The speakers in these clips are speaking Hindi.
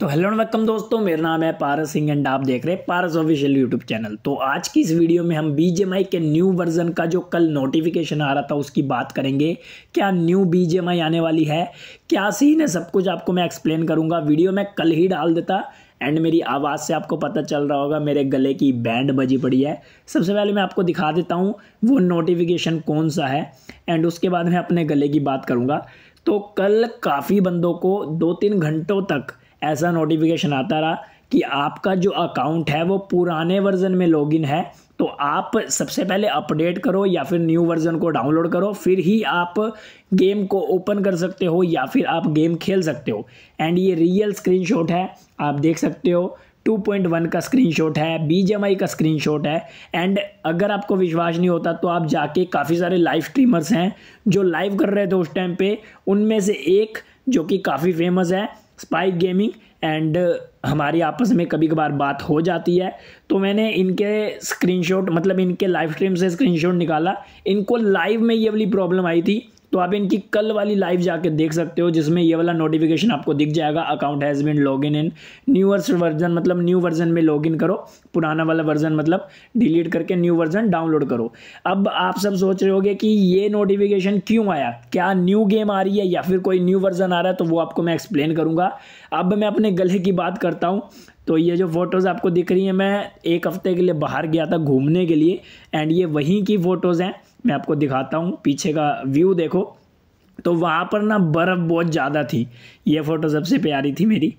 तो हेलो वेलकम दोस्तों मेरा नाम है पारस सिंह एंड आप देख रहे हैं पारस ऑफिशियल यूट्यूब चैनल तो आज की इस वीडियो में हम बीजेएमआई के न्यू वर्जन का जो कल नोटिफिकेशन आ रहा था उसकी बात करेंगे क्या न्यू बीजेएमआई आने वाली है क्या सीन है सब कुछ आपको मैं एक्सप्लेन करूंगा वीडियो मैं कल ही डाल देता एंड मेरी आवाज़ से आपको पता चल रहा होगा मेरे गले की बैंड बजी पड़ी है सबसे पहले मैं आपको दिखा देता हूँ वो नोटिफिकेशन कौन सा है एंड उसके बाद मैं अपने गले की बात करूँगा तो कल काफ़ी बंदों को दो तीन घंटों तक ऐसा नोटिफिकेशन आता रहा कि आपका जो अकाउंट है वो पुराने वर्जन में लॉगिन है तो आप सबसे पहले अपडेट करो या फिर न्यू वर्जन को डाउनलोड करो फिर ही आप गेम को ओपन कर सकते हो या फिर आप गेम खेल सकते हो एंड ये रियल स्क्रीनशॉट है आप देख सकते हो 2.1 का स्क्रीनशॉट है बीजेमआई का स्क्रीनशॉट है एंड अगर आपको विश्वास नहीं होता तो आप जाके काफ़ी सारे लाइव स्ट्रीमर्स हैं जो लाइव कर रहे थे उस टाइम पे उनमें से एक जो कि काफ़ी फेमस है स्पाइक गेमिंग एंड हमारी आपस में कभी कभार बात हो जाती है तो मैंने इनके स्क्रीनशॉट मतलब इनके लाइव स्ट्रीम से स्क्रीनशॉट निकाला इनको लाइव में ये वाली प्रॉब्लम आई थी तो आप इनकी कल वाली लाइव जाके देख सकते हो जिसमें ये वाला नोटिफिकेशन आपको दिख जाएगा account has been log in in newer version मतलब न्यू वर्जन में लॉग इन करो पुराना वाला वर्जन मतलब डिलीट करके न्यू वर्जन डाउनलोड करो अब आप सब सोच रहे होगे कि ये नोटिफिकेशन क्यों आया क्या न्यू गेम आ रही है या फिर कोई न्यू वर्जन आ रहा है तो वो आपको मैं एक्सप्लेन करूँगा अब मैं अपने गले की बात करता हूँ तो ये जो फ़ोटोज़ आपको दिख रही हैं मैं एक हफ़्ते के लिए बाहर गया था घूमने के लिए एंड ये वहीं की फ़ोटोज़ हैं मैं आपको दिखाता हूँ पीछे का व्यू देखो तो वहाँ पर ना बर्फ़ बहुत ज़्यादा थी ये फ़ोटो सबसे प्यारी थी मेरी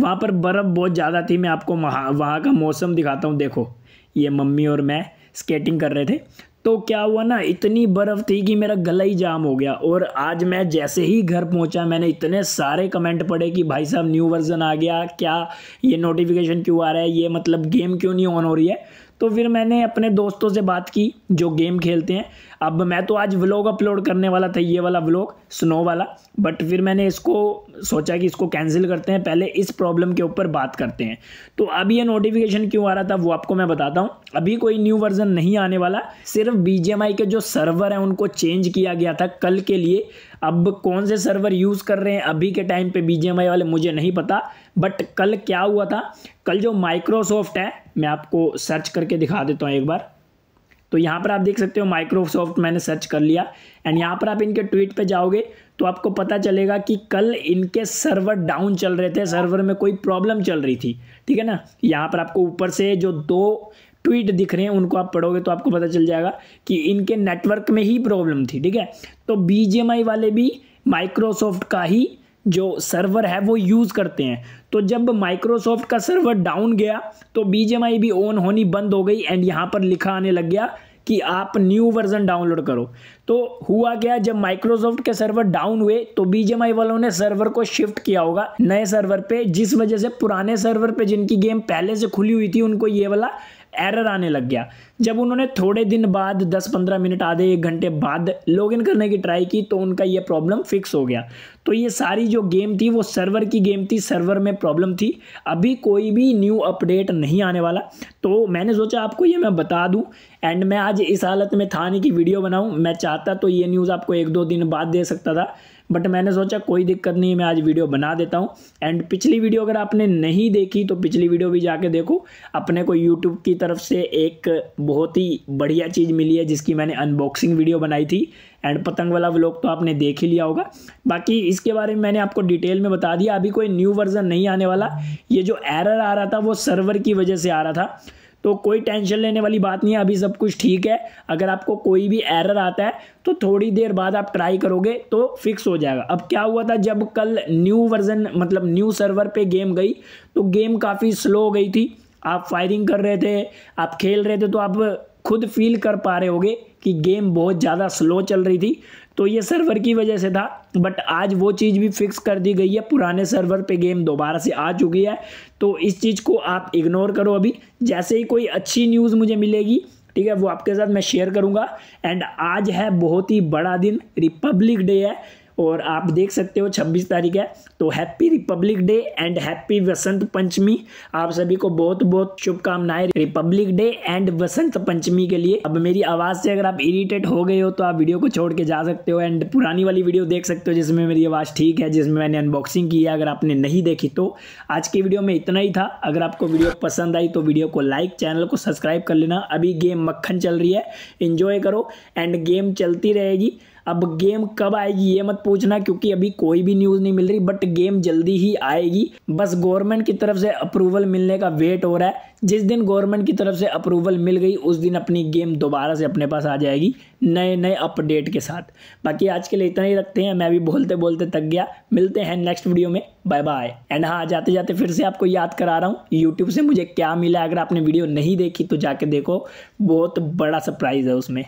वहाँ पर बर्फ़ बहुत ज़्यादा थी मैं आपको वहाँ का मौसम दिखाता हूँ देखो ये मम्मी और मैं स्केटिंग कर रहे थे तो क्या हुआ ना इतनी बर्फ़ थी कि मेरा गला ही जाम हो गया और आज मैं जैसे ही घर पहुंचा मैंने इतने सारे कमेंट पढ़े कि भाई साहब न्यू वर्ज़न आ गया क्या ये नोटिफिकेशन क्यों आ रहा है ये मतलब गेम क्यों नहीं ऑन हो रही है तो फिर मैंने अपने दोस्तों से बात की जो गेम खेलते हैं अब मैं तो आज व्लॉग अपलोड करने वाला था ये वाला व्लॉग स्नो वाला बट फिर मैंने इसको सोचा कि इसको कैंसिल करते हैं पहले इस प्रॉब्लम के ऊपर बात करते हैं तो अब ये नोटिफिकेशन क्यों आ रहा था वो आपको मैं बताता हूँ अभी कोई न्यू वर्जन नहीं आने वाला सिर्फ बी के जो सर्वर हैं उनको चेंज किया गया था कल के लिए अब कौन से सर्वर यूज़ कर रहे हैं अभी के टाइम पर बी वाले मुझे नहीं पता बट कल क्या हुआ था कल जो माइक्रोसॉफ्ट है मैं आपको सर्च करके दिखा देता हूँ एक बार तो यहाँ पर आप देख सकते हो माइक्रोसॉफ्ट मैंने सर्च कर लिया एंड यहाँ पर आप इनके ट्वीट पे जाओगे तो आपको पता चलेगा कि कल इनके सर्वर डाउन चल रहे थे सर्वर में कोई प्रॉब्लम चल रही थी ठीक है ना यहाँ पर आपको ऊपर से जो दो ट्वीट दिख रहे हैं उनको आप पढ़ोगे तो आपको पता चल जाएगा कि इनके नेटवर्क में ही प्रॉब्लम थी ठीक है तो बी वाले भी माइक्रोसॉफ्ट का ही जो सर्वर है वो यूज़ करते हैं तो जब माइक्रोसॉफ्ट का सर्वर डाउन गया तो बी भी ऑन होनी बंद हो गई एंड यहाँ पर लिखा आने लग गया कि आप न्यू वर्जन डाउनलोड करो तो हुआ क्या जब माइक्रोसॉफ्ट के सर्वर डाउन हुए तो बीजेमआई वालों ने सर्वर को शिफ्ट किया होगा नए सर्वर पे जिस वजह से पुराने सर्वर पे जिनकी गेम पहले से खुली हुई थी उनको ये वाला एरर आने लग गया जब उन्होंने थोड़े दिन बाद 10-15 मिनट आधे एक घंटे बाद लॉगिन करने की ट्राई की तो उनका ये प्रॉब्लम फिक्स हो गया तो ये सारी जो गेम थी वो सर्वर की गेम थी सर्वर में प्रॉब्लम थी अभी कोई भी न्यू अपडेट नहीं आने वाला तो मैंने सोचा आपको ये मैं बता दूं एंड मैं आज इस हालत में था नहीं कि वीडियो बनाऊँ मैं चाहता तो ये न्यूज़ आपको एक दो दिन बाद दे सकता था बट मैंने सोचा कोई दिक्कत नहीं है मैं आज वीडियो बना देता हूँ एंड पिछली वीडियो अगर आपने नहीं देखी तो पिछली वीडियो भी जाके देखो अपने को यूट्यूब की तरफ से एक बहुत ही बढ़िया चीज़ मिली है जिसकी मैंने अनबॉक्सिंग वीडियो बनाई थी एंड पतंग वाला व्लॉग तो आपने देख ही लिया होगा बाकी इसके बारे में मैंने आपको डिटेल में बता दिया अभी कोई न्यू वर्जन नहीं आने वाला ये जो एरर आ रहा था वो सर्वर की वजह से आ रहा था तो कोई टेंशन लेने वाली बात नहीं है अभी सब कुछ ठीक है अगर आपको कोई भी एरर आता है तो थोड़ी देर बाद आप ट्राई करोगे तो फिक्स हो जाएगा अब क्या हुआ था जब कल न्यू वर्जन मतलब न्यू सर्वर पे गेम गई तो गेम काफ़ी स्लो हो गई थी आप फायरिंग कर रहे थे आप खेल रहे थे तो आप खुद फील कर पा रहे होगे कि गेम बहुत ज़्यादा स्लो चल रही थी तो ये सर्वर की वजह से था बट आज वो चीज़ भी फिक्स कर दी गई है पुराने सर्वर पे गेम दोबारा से आ चुकी है तो इस चीज़ को आप इग्नोर करो अभी जैसे ही कोई अच्छी न्यूज़ मुझे मिलेगी ठीक है वो आपके साथ मैं शेयर करूँगा एंड आज है बहुत ही बड़ा दिन रिपब्लिक डे है और आप देख सकते हो 26 तारीख है तो happy republic day and happy Vasant Panchami आप सभी को बहुत बहुत शुभकामनाएं republic day and Vasant Panchami के लिए अब मेरी आवाज़ से अगर आप इरिटेट हो गए हो तो आप वीडियो को छोड़ के जा सकते हो एंड पुरानी वाली वीडियो देख सकते हो जिसमें मेरी आवाज़ ठीक है जिसमें मैंने अनबॉक्सिंग की है अगर आपने नहीं देखी तो आज की वीडियो में इतना ही था अगर आपको वीडियो पसंद आई तो वीडियो को लाइक चैनल को सब्सक्राइब कर लेना अभी गेम मक्खन चल रही है इन्जॉय करो एंड गेम चलती रहेगी अब गेम कब आएगी ये मत पूछना क्योंकि अभी कोई भी न्यूज़ नहीं मिल रही बट गेम जल्दी ही आएगी बस गवर्नमेंट की तरफ से अप्रूवल मिलने का वेट हो रहा है जिस दिन गवर्नमेंट की तरफ से अप्रूवल मिल गई उस दिन अपनी गेम दोबारा से अपने पास आ जाएगी नए नए अपडेट के साथ बाकी आज के लिए इतना ही रखते हैं मैं भी बोलते बोलते तक गया मिलते हैं नेक्स्ट वीडियो में बाय बाय एंड हाँ जाते जाते फिर से आपको याद करा रहा हूँ यूट्यूब से मुझे क्या मिला अगर आपने वीडियो नहीं देखी तो जाके देखो बहुत बड़ा सरप्राइज़ है उसमें